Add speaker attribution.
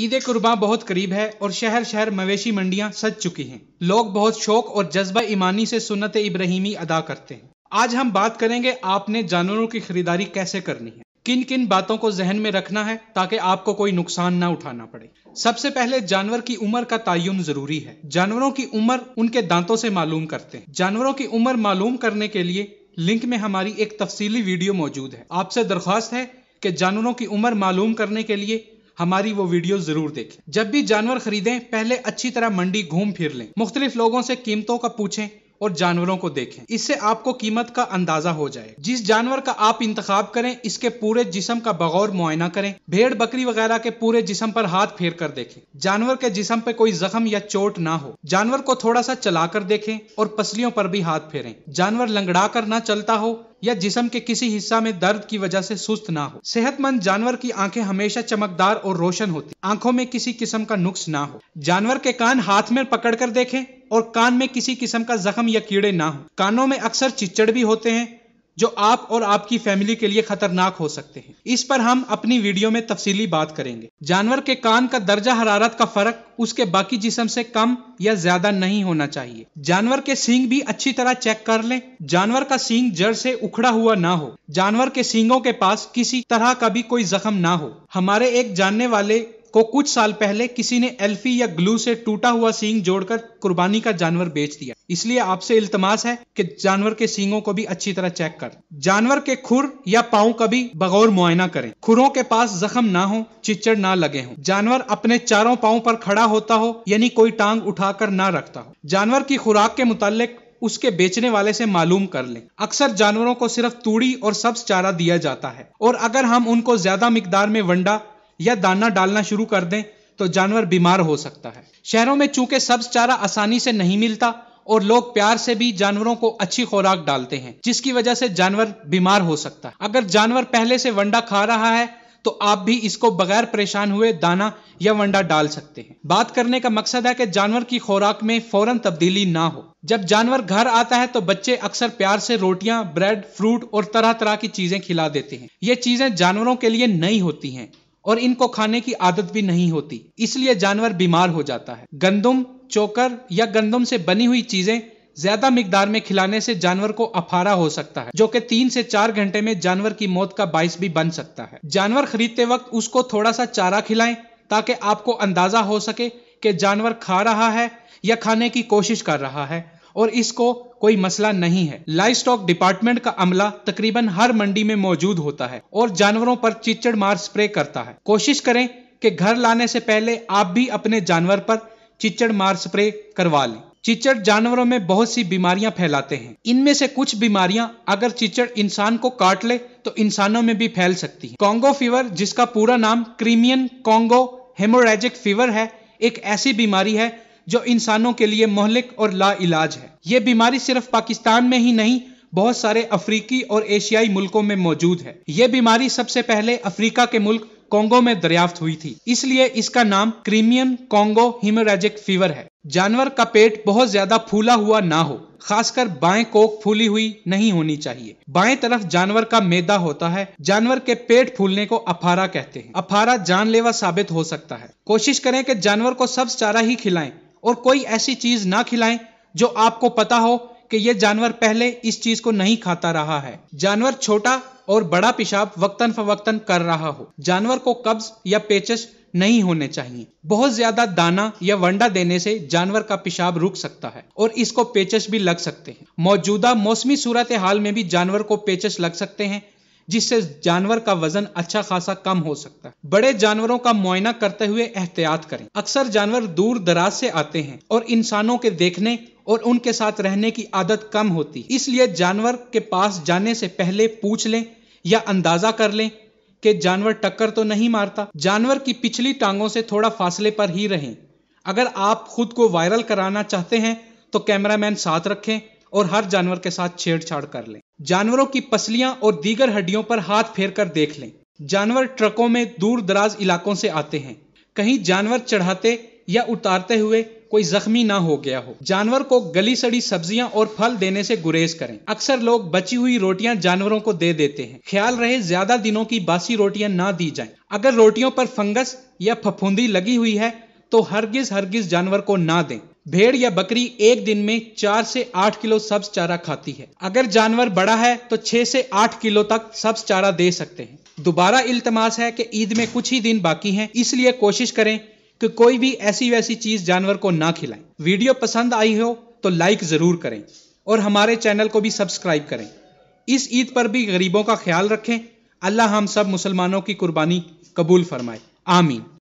Speaker 1: ईद कुर्बा बहुत करीब है और शहर शहर मवेशी मंडियां सज चुकी हैं लोग बहुत शौक और जज्बा ईमानी से सुनत इब्राहिमी अदा करते हैं आज हम बात करेंगे आपने जानवरों की खरीदारी कैसे करनी है किन किन बातों को जहन में रखना है ताकि आपको कोई नुकसान ना उठाना पड़े सबसे पहले जानवर की उम्र का तयन जरूरी है जानवरों की उम्र उनके दांतों से मालूम करते हैं जानवरों की उम्र मालूम करने के लिए लिंक में हमारी एक तफसीली वीडियो मौजूद है आपसे दरख्वास्त है कि जानवरों की उम्र मालूम करने के लिए हमारी वो वीडियो जरूर देखें जब भी जानवर खरीदें पहले अच्छी तरह मंडी घूम फिर लें मुख्तलिफ लोगों से कीमतों का पूछें और जानवरों को देखें इससे आपको कीमत का अंदाजा हो जाए जिस जानवर का आप इंतखाब करें इसके पूरे जिसम का बगौर मुआयना करें भेड़ बकरी वगैरह के पूरे जिसम पर हाथ फेर कर देखें जानवर के जिसम पर कोई जख्म या चोट ना हो जानवर को थोड़ा सा चलाकर देखें और पसलियों पर भी हाथ फेरें जानवर लंगड़ा कर ना चलता हो या जिसम के किसी हिस्सा में दर्द की वजह से सुस्त ना हो सेहतमंद जानवर की आंखें हमेशा चमकदार और रोशन होती आंखों में किसी किस्म का नुक्स ना हो जानवर के कान हाथ में पकड़कर देखें और कान में किसी किस्म का जख्म या कीड़े ना हो कानों में अक्सर चिच्चड़ भी होते हैं जो आप और आपकी फैमिली के लिए खतरनाक हो सकते हैं इस पर हम अपनी वीडियो में तफसीली बात करेंगे जानवर के कान का दर्जा हरारत का फर्क उसके बाकी जिसम से कम या ज्यादा नहीं होना चाहिए जानवर के सींग भी अच्छी तरह चेक कर लें जानवर का सींग जड़ से उखड़ा हुआ ना हो जानवर के सींगों के पास किसी तरह का भी कोई जख्म ना हो हमारे एक जानने वाले को कुछ साल पहले किसी ने एल्फी या ग्लू से टूटा हुआ सींग जोड़कर कुर्बानी का जानवर बेच दिया इसलिए आपसे इल्तमास है कि जानवर के सींगों को भी अच्छी तरह चेक कर जानवर के खुर या पाओ का भी बगौर मुआयना करें खुरों के पास जख्म ना हो चिचड़ ना लगे हो जानवर अपने चारों पाओ पर खड़ा होता हो यानी कोई टांग उठाकर ना रखता हो जानवर की खुराक के मुतालिक उसके बेचने वाले से मालूम कर लें अक्सर जानवरों को सिर्फ तूड़ी और सब्ज चारा दिया जाता है और अगर हम उनको ज्यादा मिकदार में वंडा या दाना डालना शुरू कर दें तो जानवर बीमार हो सकता है शहरों में चूंकि सब्ज चारा आसानी से नहीं मिलता और लोग प्यार से भी जानवरों को अच्छी खुराक डालते हैं जिसकी वजह से जानवर बीमार हो सकता है अगर जानवर पहले से वंडा खा रहा है तो आप भी इसको बगैर परेशान हुए दाना या वंडा डाल सकते हैं बात करने का मकसद है कि जानवर की खुराक में फौरन तब्दीली ना हो जब जानवर घर आता है तो बच्चे अक्सर प्यार से रोटियां ब्रेड फ्रूट और तरह तरह की चीजें खिला देते हैं ये चीजें जानवरों के लिए नई होती हैं और इनको खाने की आदत भी नहीं होती इसलिए जानवर बीमार हो जाता है गंदुम चोकर या गंदुम से बनी हुई चीजें ज्यादा मिकदार में खिलाने से जानवर को अफारा हो सकता है जो कि तीन से चार घंटे में जानवर की मौत का बायस भी बन सकता है जानवर खरीदते वक्त उसको थोड़ा सा चारा खिलाएं ताकि आपको अंदाजा हो सके कि जानवर खा रहा है या खाने की कोशिश कर रहा है और इसको कोई मसला नहीं है लाइव स्टॉक डिपार्टमेंट का अमला तकरीबन हर मंडी में मौजूद होता है और जानवरों पर चिचड़ मार स्प्रे करता है कोशिश करें कि घर लाने से पहले आप भी अपने जानवर पर चिचड़ मार स्प्रे करवा लें चिचड़ जानवरों में बहुत सी बीमारियां फैलाते हैं इनमें से कुछ बीमारियां अगर चिचड़ इंसान को काट ले तो इंसानों में भी फैल सकती है कॉन्गो फीवर जिसका पूरा नाम क्रीमियन कॉन्गो हेमोरेजिक फीवर है एक ऐसी बीमारी है जो इंसानों के लिए मोहलिक और ला इलाज है ये बीमारी सिर्फ पाकिस्तान में ही नहीं बहुत सारे अफ्रीकी और एशियाई मुल्कों में मौजूद है ये बीमारी सबसे पहले अफ्रीका के मुल्क कोंगो में दरियाफ्त हुई थी इसलिए इसका नाम क्रीमियन कोंगो हिमोरेजिक फीवर है जानवर का पेट बहुत ज्यादा फूला हुआ ना हो खासकर बाएं कोक फूली हुई नहीं होनी चाहिए बाएं तरफ जानवर का मैदा होता है जानवर के पेट फूलने को अफारा कहते हैं अफारा जानलेवा साबित हो सकता है कोशिश करें कि जानवर को सब चारा ही खिलाएं और कोई ऐसी चीज ना खिलाएं जो आपको पता हो कि यह जानवर पहले इस चीज को नहीं खाता रहा है जानवर छोटा और बड़ा पेशाब वक्तन फवक्तन कर रहा हो जानवर को कब्ज या पेचस नहीं होने चाहिए बहुत ज्यादा दाना या वंडा देने से जानवर का पेशाब रुक सकता है और इसको पेचस भी लग सकते हैं मौजूदा मौसमी सूरत हाल में भी जानवर को पेचस लग सकते हैं जिससे जानवर का वजन अच्छा खासा कम हो सकता है बड़े जानवरों का मुआयना करते हुए एहतियात करें अक्सर जानवर दूर दराज से आते हैं और इंसानों के देखने और उनके साथ रहने की आदत कम होती इसलिए जानवर के पास जाने से पहले पूछ लें या अंदाजा कर लें कि जानवर टक्कर तो नहीं मारता जानवर की पिछली टांगों से थोड़ा फासले पर ही रहें अगर आप खुद को वायरल कराना चाहते हैं तो कैमरामैन साथ रखें और हर जानवर के साथ छेड़छाड़ कर लें जानवरों की पसलियां और दीगर हड्डियों पर हाथ फेर कर देख लें जानवर ट्रकों में दूर दराज इलाकों से आते हैं कहीं जानवर चढ़ाते या उतारते हुए कोई जख्मी ना हो गया हो जानवर को गली सड़ी सब्जियां और फल देने से गुरेज करें अक्सर लोग बची हुई रोटियां जानवरों को दे देते हैं ख्याल रहे ज्यादा दिनों की बासी रोटियां ना दी जाएं। अगर रोटियों पर फंगस या फफूंदी लगी हुई है तो हरगिज हरगिज जानवर को ना दें भेड़ या बकरी एक दिन में चार से आठ किलो सब्ज चारा खाती है अगर जानवर बड़ा है तो छह से आठ किलो तक सब्ज चारा दे सकते हैं दोबारा इल्तमास है कि ईद में कुछ ही दिन बाकी हैं इसलिए कोशिश करें कि कोई भी ऐसी वैसी चीज जानवर को ना खिलाएं वीडियो पसंद आई हो तो लाइक जरूर करें और हमारे चैनल को भी सब्सक्राइब करें इस ईद पर भी गरीबों का ख्याल रखें अल्लाह हम सब मुसलमानों की कुर्बानी कबूल फरमाए आमीन